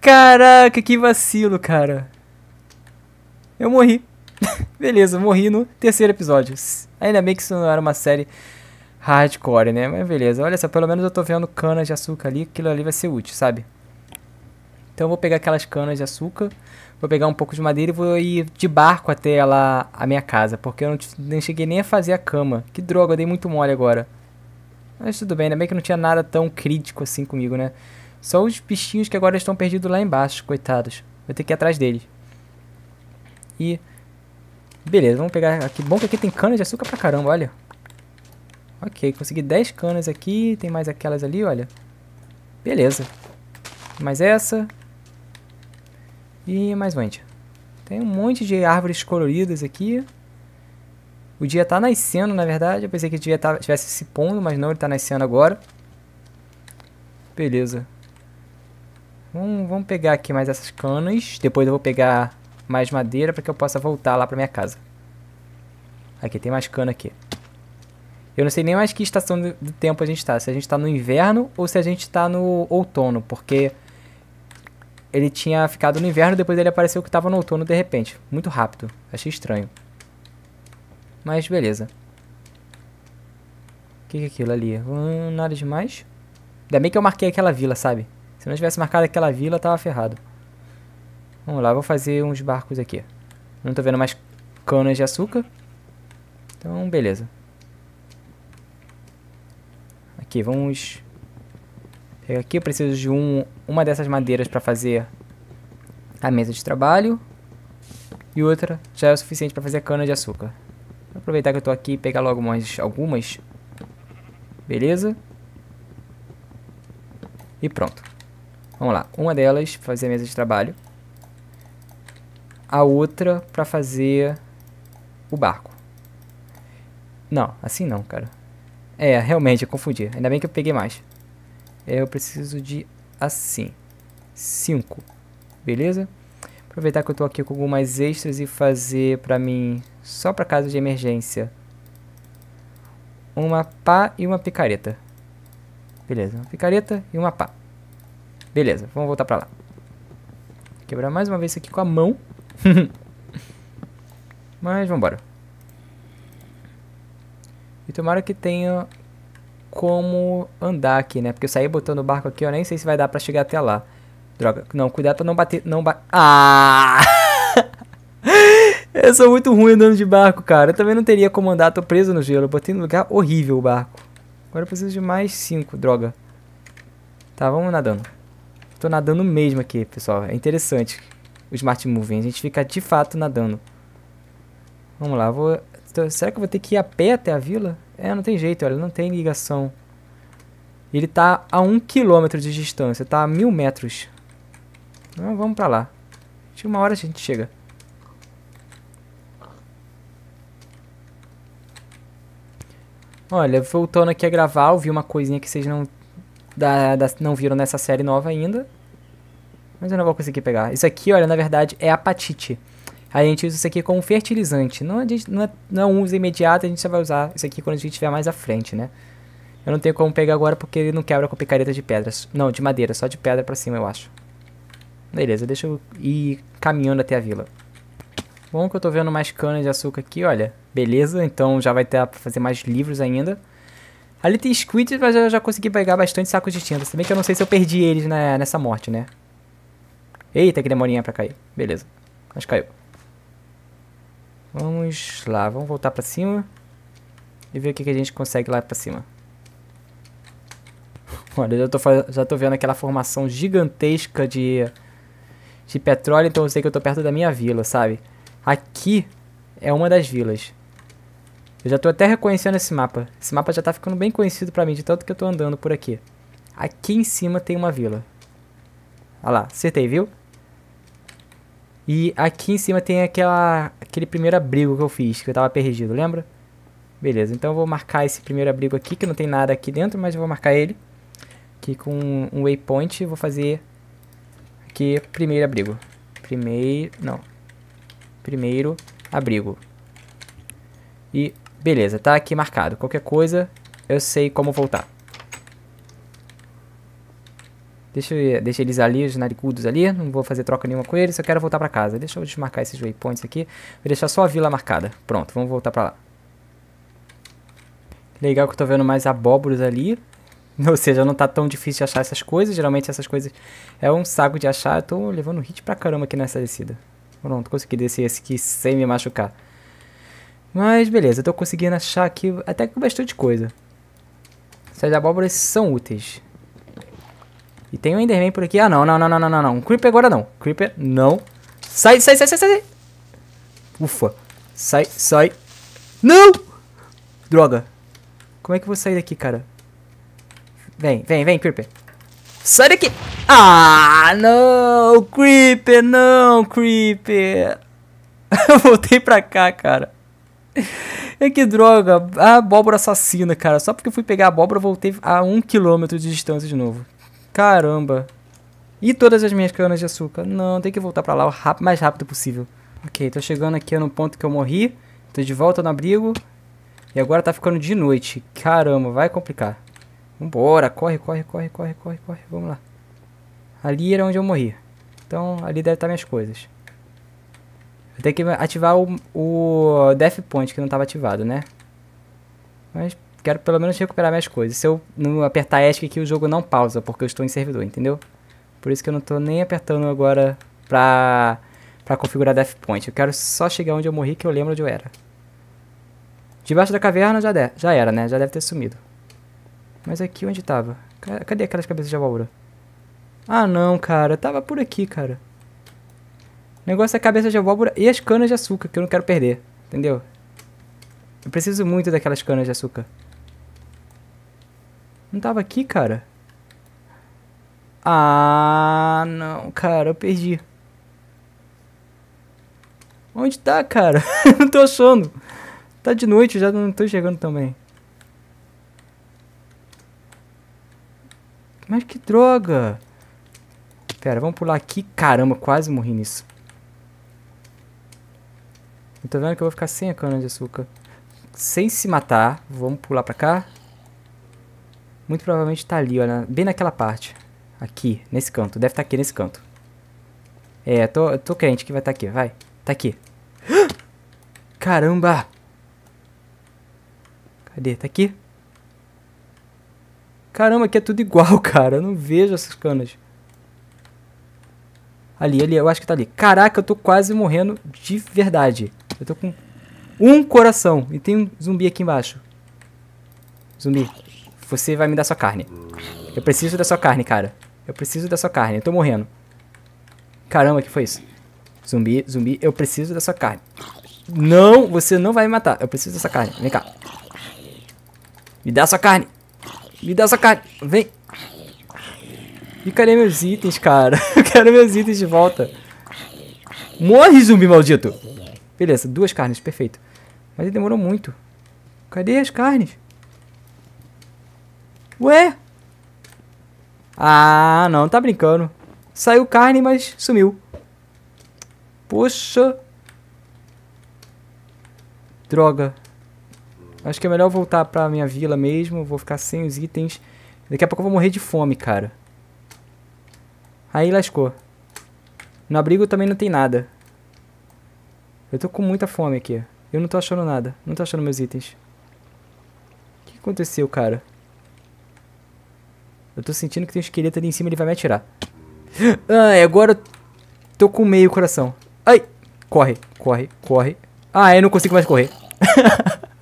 Caraca, que vacilo, cara. Eu morri. *laughs* Beleza, morri no terceiro episódio. Ainda bem que isso não era uma série hardcore, né? Mas beleza, olha só, pelo menos eu tô vendo canas de açúcar ali, aquilo ali vai ser útil, sabe? Então eu vou pegar aquelas canas de açúcar, vou pegar um pouco de madeira e vou ir de barco até lá a minha casa, porque eu não, nem cheguei nem a fazer a cama. Que droga, eu dei muito mole agora. Mas tudo bem, ainda bem que não tinha nada tão crítico assim comigo, né? Só os bichinhos que agora estão perdidos lá embaixo, coitados. Vou ter que ir atrás deles. E... Beleza, vamos pegar aqui. Bom que aqui tem cana de açúcar pra caramba, olha. Ok, consegui 10 canas aqui. Tem mais aquelas ali, olha. Beleza. Mais essa. E mais onde? Tem um monte de árvores coloridas aqui. O dia tá nascendo, na verdade. Eu pensei que o dia tá, tivesse se pondo, mas não, ele tá nascendo agora. Beleza. Vamos, vamos pegar aqui mais essas canas. Depois eu vou pegar mais madeira para que eu possa voltar lá para minha casa. Aqui, tem mais cana aqui. Eu não sei nem mais que estação do tempo a gente está. Se a gente está no inverno ou se a gente está no outono. Porque ele tinha ficado no inverno, depois ele apareceu que estava no outono de repente. Muito rápido. Achei estranho. Mas beleza. O que, que é aquilo ali? Hum, nada demais. Ainda bem que eu marquei aquela vila, sabe? Se não tivesse marcado aquela vila, tava ferrado. Vamos lá, vou fazer uns barcos aqui. Não tô vendo mais canas de açúcar. Então, beleza. Aqui, vamos... Pegar aqui, eu preciso de um, uma dessas madeiras para fazer a mesa de trabalho. E outra já é o suficiente para fazer cana de açúcar. Vou aproveitar que eu tô aqui e pegar logo mais algumas. Beleza. E pronto. Vamos lá, uma delas fazer mesa de trabalho, a outra para fazer o barco. Não, assim não, cara. É, realmente, eu confundi. Ainda bem que eu peguei mais. É, eu preciso de assim. 5. Beleza? Aproveitar que eu tô aqui com algumas extras e fazer pra mim, só pra caso de emergência, uma pá e uma picareta. Beleza, uma picareta e uma pá. Beleza, vamos voltar pra lá. Quebrar mais uma vez isso aqui com a mão. *laughs* Mas vambora. E tomara que tenha como andar aqui, né? Porque eu saí botando o barco aqui, eu nem sei se vai dar pra chegar até lá. Droga. Não, cuidado pra não bater... Não ba ah! *laughs* eu sou muito ruim andando de barco, cara. Eu também não teria como andar, tô preso no gelo. Eu botei no lugar horrível o barco. Agora eu preciso de mais cinco, droga. Tá, vamos nadando. Tô nadando mesmo aqui, pessoal. É interessante o Smart Moving. A gente fica de fato nadando. Vamos lá, vou... Será que eu vou ter que ir a pé até a vila? É, não tem jeito, olha, não tem ligação. Ele tá a um quilômetro de distância, tá a mil metros. Então, vamos pra lá. De uma hora a gente chega. Olha, voltando aqui a gravar, eu vi uma coisinha que vocês não da, da, não viram nessa série nova ainda. Mas eu não vou conseguir pegar. Isso aqui, olha, na verdade é apatite. A gente usa isso aqui como fertilizante. Não, a gente, não, é, não é um uso imediato, a gente só vai usar isso aqui quando a gente estiver mais à frente, né? Eu não tenho como pegar agora porque ele não quebra com picareta de pedras. Não, de madeira, só de pedra pra cima, eu acho. Beleza, deixa eu ir caminhando até a vila. Bom que eu tô vendo mais canas de açúcar aqui, olha. Beleza, então já vai ter pra fazer mais livros ainda. Ali tem squid, mas eu já consegui pegar bastante sacos de Se bem que eu não sei se eu perdi eles na, nessa morte, né? Eita, que demorinha pra cair. Beleza. Mas caiu. Vamos lá, vamos voltar pra cima. E ver o que, que a gente consegue lá pra cima. Olha, eu já tô, já tô vendo aquela formação gigantesca de, de petróleo, então eu sei que eu tô perto da minha vila, sabe? Aqui é uma das vilas. Eu já tô até reconhecendo esse mapa. Esse mapa já tá ficando bem conhecido pra mim, de tanto que eu tô andando por aqui. Aqui em cima tem uma vila. Olha lá, acertei, viu? E aqui em cima tem aquela, aquele primeiro abrigo que eu fiz, que eu tava perdido, lembra? Beleza, então eu vou marcar esse primeiro abrigo aqui, que não tem nada aqui dentro, mas eu vou marcar ele. Aqui com um waypoint, vou fazer aqui primeiro abrigo. Primeiro, não. Primeiro abrigo. E Beleza, tá aqui marcado. Qualquer coisa, eu sei como voltar. Deixa, eu, deixa eles ali, os naricudos ali. Não vou fazer troca nenhuma com eles, só quero voltar pra casa. Deixa eu desmarcar esses waypoints aqui. Vou deixar só a vila marcada. Pronto, vamos voltar pra lá. Legal que eu tô vendo mais abóboros ali. *laughs* Ou seja, não tá tão difícil de achar essas coisas. Geralmente essas coisas é um saco de achar. Eu tô levando hit pra caramba aqui nessa descida. Pronto, consegui descer esse aqui sem me machucar. Mas beleza, eu tô conseguindo achar aqui até que bastante coisa. Essas abóboras são úteis. E tem um Enderman por aqui. Ah, não, não, não, não, não, não. Um creeper agora não. Creeper, não. Sai, sai, sai, sai, sai. Ufa. Sai, sai. Não! Droga. Como é que eu vou sair daqui, cara? Vem, vem, vem, creeper. Sai daqui. Ah, não. Creeper, não, creeper. Eu *laughs* voltei pra cá, cara. *laughs* é que droga, a abóbora assassina, cara. Só porque eu fui pegar a abóbora, voltei a um quilômetro de distância de novo. Caramba. E todas as minhas canas de açúcar. Não, tem que voltar pra lá o mais rápido possível. Ok, tô chegando aqui é no ponto que eu morri. Tô de volta no abrigo. E agora tá ficando de noite. Caramba, vai complicar. Vambora, corre, corre, corre, corre, corre, corre. Vamos lá. Ali era onde eu morri. Então, ali deve estar minhas coisas. Tem que ativar o, o Death Point, que não estava ativado, né? Mas quero pelo menos recuperar minhas coisas. Se eu não apertar ESC aqui, o jogo não pausa, porque eu estou em servidor, entendeu? Por isso que eu não estou nem apertando agora pra, pra configurar Death Point. Eu quero só chegar onde eu morri, que eu lembro onde eu era. Debaixo da caverna já, de, já era, né? Já deve ter sumido. Mas aqui onde estava? Cadê aquelas cabeças de abóbora? Ah, não, cara. Tava por aqui, cara. O negócio é a cabeça de abóbora e as canas de açúcar, que eu não quero perder. Entendeu? Eu preciso muito daquelas canas de açúcar. Não tava aqui, cara? Ah, não, cara, eu perdi. Onde tá, cara? *laughs* não tô achando. Tá de noite, já não tô chegando também. Mas que droga. Pera, vamos pular aqui. Caramba, quase morri nisso. Tô vendo que eu vou ficar sem a cana de açúcar. Sem se matar. Vamos pular pra cá. Muito provavelmente tá ali, olha. Bem naquela parte. Aqui, nesse canto. Deve estar tá aqui nesse canto. É, tô, tô crente que vai estar tá aqui. Vai. Tá aqui. *gasps* Caramba! Cadê? Tá aqui? Caramba, aqui é tudo igual, *laughs* cara. Eu não vejo essas canas. Ali, ali, eu acho que tá ali. Caraca, eu tô quase morrendo de verdade. Eu tô com um coração. E tem um zumbi aqui embaixo. Zumbi, você vai me dar sua carne. Eu preciso da sua carne, cara. Eu preciso da sua carne. Eu tô morrendo. Caramba, que foi isso? Zumbi, zumbi, eu preciso da sua carne. Não, você não vai me matar. Eu preciso dessa carne. Vem cá. Me dá sua carne. Me dá sua carne. Vem. E cadê meus itens, cara? Eu *laughs* quero meus itens de volta. Morre, zumbi maldito. Beleza, duas carnes, perfeito. Mas ele demorou muito. Cadê as carnes? Ué? Ah, não, tá brincando. Saiu carne, mas sumiu. Poxa. Droga. Acho que é melhor voltar pra minha vila mesmo. Vou ficar sem os itens. Daqui a pouco eu vou morrer de fome, cara. Aí lascou. No abrigo também não tem nada. Eu tô com muita fome aqui. Eu não tô achando nada. Não tô achando meus itens. O que aconteceu, cara? Eu tô sentindo que tem um esqueleto ali em cima, ele vai me atirar. *gasps* Ai, agora eu tô com meio coração. Ai! Corre, corre, corre. Ah, eu não consigo mais correr.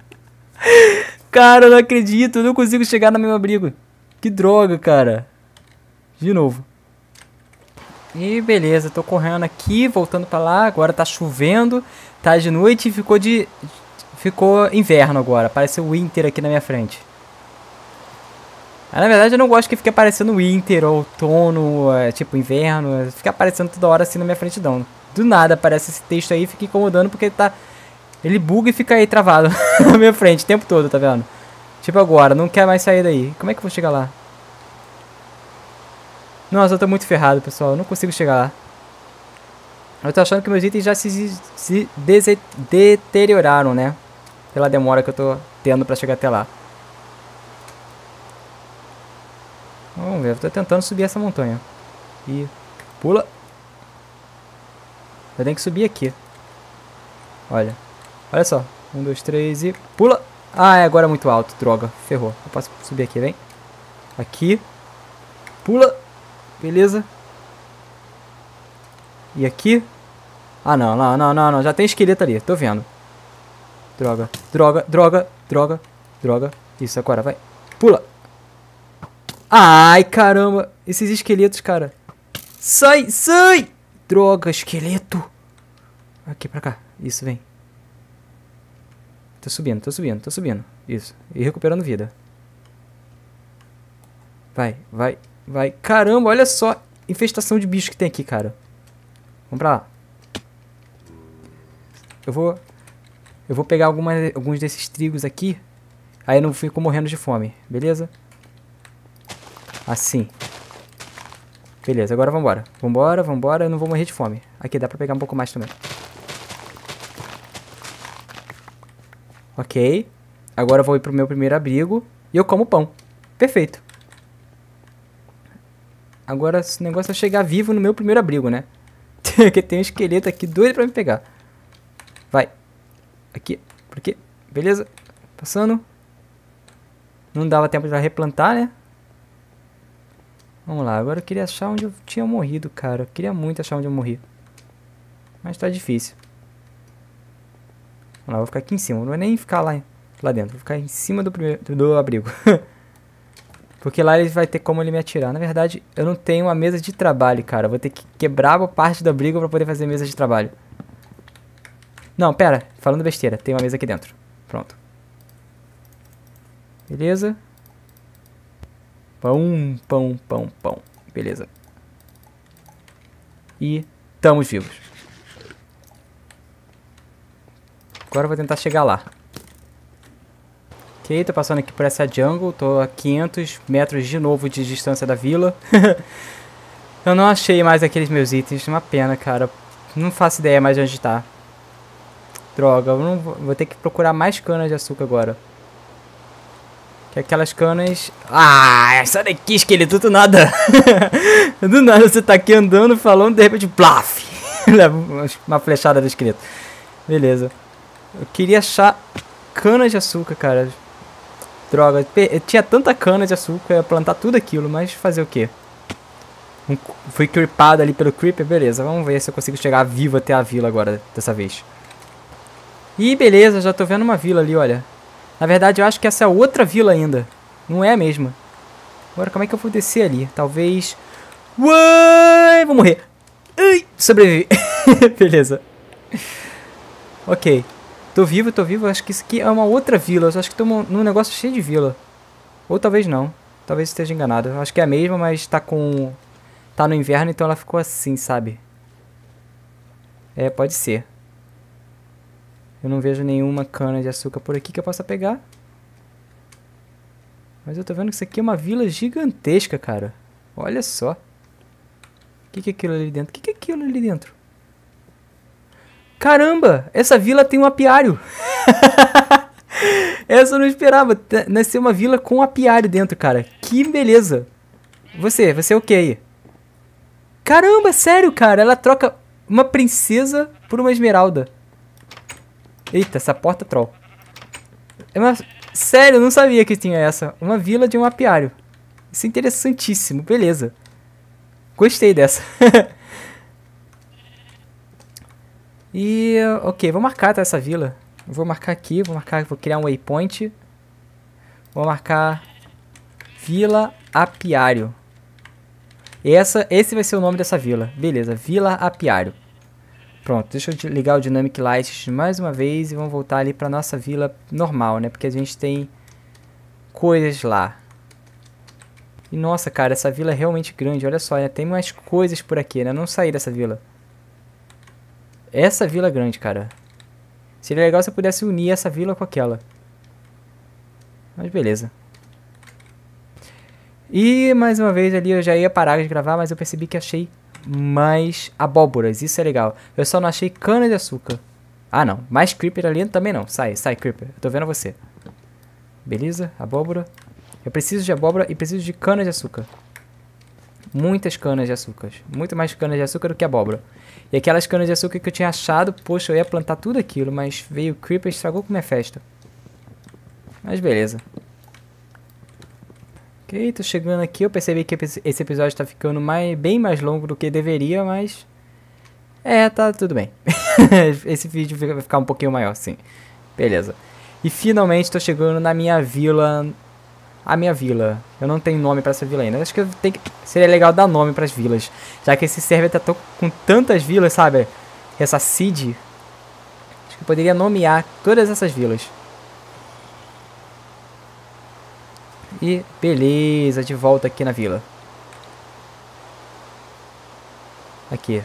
*laughs* cara, eu não acredito. Eu não consigo chegar no meu abrigo. Que droga, cara. De novo. E beleza, tô correndo aqui, voltando para lá. Agora tá chovendo, tá de noite e ficou de ficou inverno agora. Parece o winter aqui na minha frente. Mas, ah, na verdade eu não gosto que fique aparecendo winter, outono, é, tipo inverno, fica aparecendo toda hora assim na minha frente não. Do nada aparece esse texto aí, fica incomodando porque ele tá ele buga e fica aí travado *laughs* na minha frente o tempo todo, tá vendo? Tipo agora, não quer mais sair daí. Como é que eu vou chegar lá? Nossa, eu tô muito ferrado, pessoal. Eu não consigo chegar lá. Eu tô achando que meus itens já se, se deterioraram, né? Pela demora que eu tô tendo pra chegar até lá. Vamos ver, eu tô tentando subir essa montanha. E pula. Eu tenho que subir aqui. Olha. Olha só. Um, dois, três e... Pula! Ah, é, agora é muito alto. Droga. Ferrou. Eu posso subir aqui, vem. Aqui. Pula. Beleza? E aqui? Ah, não, não, não, não, não. Já tem esqueleto ali. Tô vendo. Droga, droga, droga, droga, droga. Isso, agora vai. Pula. Ai, caramba. Esses esqueletos, cara. Sai, sai. Droga, esqueleto. Aqui, pra cá. Isso, vem. Tô subindo, tô subindo, tô subindo. Isso. E recuperando vida. Vai, vai. Vai. Caramba, olha só. Infestação de bicho que tem aqui, cara. Vamos pra lá. Eu vou... Eu vou pegar algumas, alguns desses trigos aqui. Aí eu não fico morrendo de fome. Beleza? Assim. Beleza, agora vambora. Vambora, vambora. Eu não vou morrer de fome. Aqui, dá pra pegar um pouco mais também. Ok. Agora eu vou ir pro meu primeiro abrigo. E eu como pão. Perfeito. Agora esse negócio é chegar vivo no meu primeiro abrigo, né? *laughs* Porque tem um esqueleto aqui doido pra me pegar. Vai. Aqui. Por aqui. Beleza. Passando. Não dava tempo de replantar, né? Vamos lá. Agora eu queria achar onde eu tinha morrido, cara. Eu queria muito achar onde eu morri. Mas tá difícil. Vamos lá. Vou ficar aqui em cima. Não vai nem ficar lá, lá dentro. Vou ficar em cima do, primeiro, do abrigo. *laughs* Porque lá ele vai ter como ele me atirar. Na verdade, eu não tenho uma mesa de trabalho, cara. vou ter que quebrar uma parte da briga pra poder fazer mesa de trabalho. Não, pera. Falando besteira. Tem uma mesa aqui dentro. Pronto. Beleza. Pão, pão, pão, pão. Beleza. E estamos vivos. Agora eu vou tentar chegar lá. Ok, tô passando aqui por essa jungle, tô a 500 metros de novo de distância da vila. *laughs* eu não achei mais aqueles meus itens, uma pena, cara. Não faço ideia mais de onde tá. Droga, eu não vou, vou ter que procurar mais canas de açúcar agora. Que aquelas canas... Ah, sai daqui, esqueleto, do nada. *laughs* do nada você tá aqui andando, falando, de repente, plaf. *laughs* uma flechada do esqueleto. Beleza. Eu queria achar canas de açúcar, cara. Droga, tinha tanta cana de açúcar, ia plantar tudo aquilo, mas fazer o quê? Um, fui creepado ali pelo creeper, beleza. Vamos ver se eu consigo chegar vivo até a vila agora, dessa vez. Ih, beleza, já tô vendo uma vila ali, olha. Na verdade, eu acho que essa é outra vila ainda. Não é a mesma. Agora, como é que eu vou descer ali? Talvez... Uai, vou morrer. Ai, sobrevivi. *laughs* beleza. Ok. Tô vivo, tô vivo. Acho que isso aqui é uma outra vila. Acho que tô num negócio cheio de vila. Ou talvez não. Talvez esteja enganado. Acho que é a mesma, mas tá com... Tá no inverno, então ela ficou assim, sabe? É, pode ser. Eu não vejo nenhuma cana de açúcar por aqui que eu possa pegar. Mas eu tô vendo que isso aqui é uma vila gigantesca, cara. Olha só. O que, que é aquilo ali dentro? O que, que é aquilo ali dentro? Caramba, essa vila tem um apiário. *laughs* essa eu não esperava. nascer uma vila com um apiário dentro, cara. Que beleza. Você, você é o que aí? Caramba, sério, cara. Ela troca uma princesa por uma esmeralda. Eita, essa porta troll. É uma... Sério, eu não sabia que tinha essa. Uma vila de um apiário. Isso é interessantíssimo. Beleza. Gostei dessa. *laughs* E, ok, vou marcar tá, essa vila. Vou marcar aqui, vou marcar, vou criar um waypoint. Vou marcar Vila Apiário. Essa, esse vai ser o nome dessa vila. Beleza, Vila Apiário. Pronto, deixa eu ligar o Dynamic Light mais uma vez e vamos voltar ali para nossa vila normal, né? Porque a gente tem coisas lá. E nossa, cara, essa vila é realmente grande, olha só, né? Tem mais coisas por aqui, né? não saí dessa vila. Essa vila é grande, cara. Seria legal se eu pudesse unir essa vila com aquela. Mas beleza. E mais uma vez ali eu já ia parar de gravar, mas eu percebi que achei mais abóboras. Isso é legal. Eu só não achei cana de açúcar. Ah, não. Mais creeper ali também não. Sai, sai, creeper. Eu tô vendo você. Beleza? Abóbora. Eu preciso de abóbora e preciso de cana de açúcar muitas canas de açúcar. Muito mais canas de açúcar do que abóbora. E aquelas canas de açúcar que eu tinha achado, poxa, eu ia plantar tudo aquilo, mas veio o Creeper e estragou com minha festa. Mas beleza. Ok, tô chegando aqui. Eu percebi que esse episódio tá ficando mais, bem mais longo do que deveria, mas. É, tá tudo bem. *laughs* esse vídeo vai ficar um pouquinho maior, sim. Beleza. E finalmente tô chegando na minha vila a minha vila. Eu não tenho nome para essa vila ainda. Acho que, que, seria legal dar nome para as vilas. Já que esse server tá com tantas vilas, sabe? Essa seed. Acho que eu poderia nomear todas essas vilas. E beleza, de volta aqui na vila. Aqui.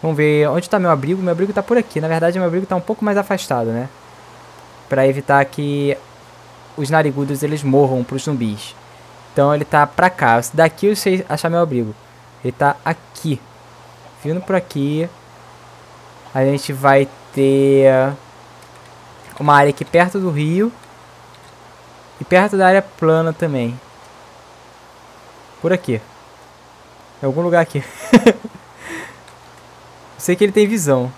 Vamos ver onde está meu abrigo. Meu abrigo está por aqui. Na verdade, meu abrigo está um pouco mais afastado, né? Para evitar que os narigudos eles morram pros zumbis. Então ele tá pra cá. Daqui sei achar meu abrigo. Ele tá aqui. Vindo por aqui. A gente vai ter uma área aqui perto do rio. E perto da área plana também. Por aqui. Em algum lugar aqui. *laughs* Sei que ele tem visão.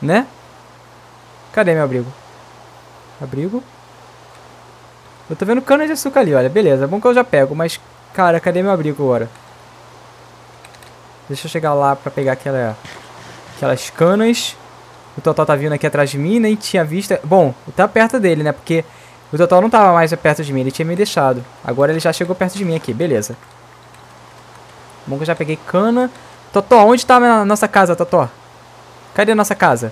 Né? Cadê meu abrigo? Abrigo. Eu tô vendo cana de açúcar ali, olha. Beleza, é bom que eu já pego, mas... Cara, cadê meu abrigo agora? Deixa eu chegar lá pra pegar aquela, aquelas canas. O Total tá vindo aqui atrás de mim, nem tinha visto... Bom, tá perto dele, né? Porque o Total não tava mais perto de mim, ele tinha me deixado. Agora ele já chegou perto de mim aqui, beleza. Bom que eu já peguei cana. Totó, onde tá a nossa casa, Totó? Cadê a nossa casa?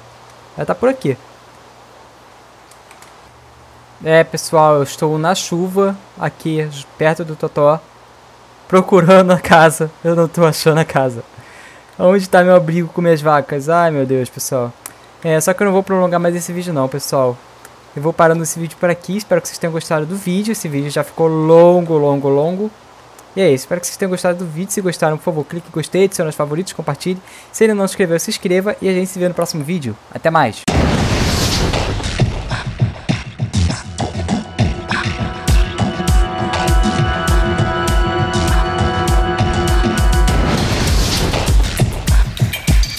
Ela tá por aqui. É, pessoal, eu estou na chuva aqui perto do Totó, procurando a casa. Eu não estou achando a casa. Onde está meu abrigo com minhas vacas? Ai, meu Deus, pessoal. É, só que eu não vou prolongar mais esse vídeo não, pessoal. Eu vou parando esse vídeo por aqui. Espero que vocês tenham gostado do vídeo. Esse vídeo já ficou longo, longo, longo. E é isso. Espero que vocês tenham gostado do vídeo. Se gostaram, por favor, clique em gostei, adicione os favoritos, compartilhe. Se ainda não se inscreveu, se inscreva. E a gente se vê no próximo vídeo. Até mais!